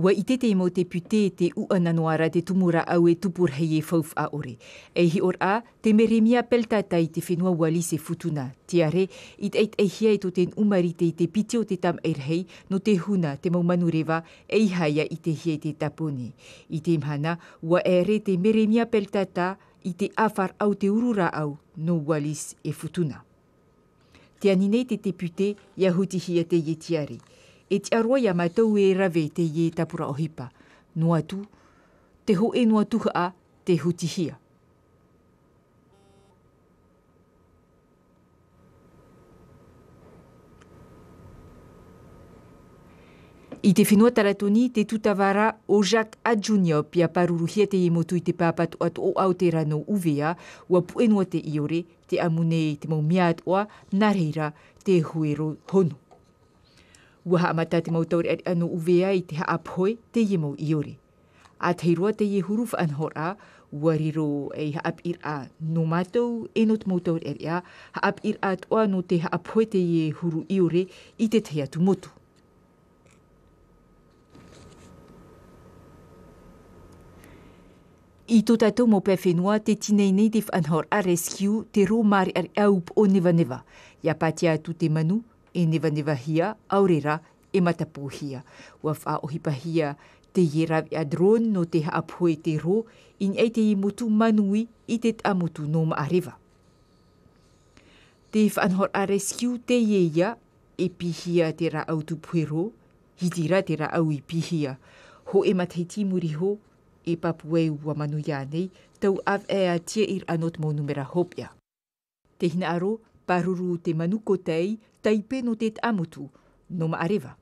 Ua i tete mo te pute te uananoara te tumura au e tupur hei e fauf a ore. E hi or a, te mere mia pelta tai te whenua wali se futuna. Tiare, i te eit e hiai to ten umari te i te piti o te tam eir hei, no te huna te mau manureva e i haia i te hiai e te tapone. I te mhana, ua ere te mere mia pelta ta i te afar au te urura au no walis e futuna. Te aninei te te pute, ia hutihia te ye Et aroa a mātou e rave te ie tapura ohipa, noa tu, te ho e noa tuha a te hutihia. I te whenua taratoni te tutawara o Jacques Adjunio pia paruruhia te emotu i te pāpatu atu o au te uvea ua puenua te iore te amune te maumia atoa nareira te huero honu. ua ha amata te mautauri ari anu uvea i te haa poe te ye mau iore. A te te ye huruf wha anhora, ua riro e haap ir a no matau e no te mautauri ari a, haap ir a toa no te haa poe te ye huru iore i te te atu motu. I tō tātou mō pē whenua, te tinei nei te a rescue, te rō māri ar au o neva neva. Ia pātia atu te manu, i niwa niwa hia, aurera, e matapu hia. Ua wha o hipahia te ieravi a drone no te haapoe te ro, in ei te i mutu manui i te tamutu no maareva. Te whanhor a rescue te ieia e hia te ra au tu puero, hitira te ra au i pihia. Ho e matei muri ho, e papuei ua manuia nei, tau av ea tia ir anot mo numera hopia. Te hina aro, paruru te manukotei, taipeno te amutu, nom areva.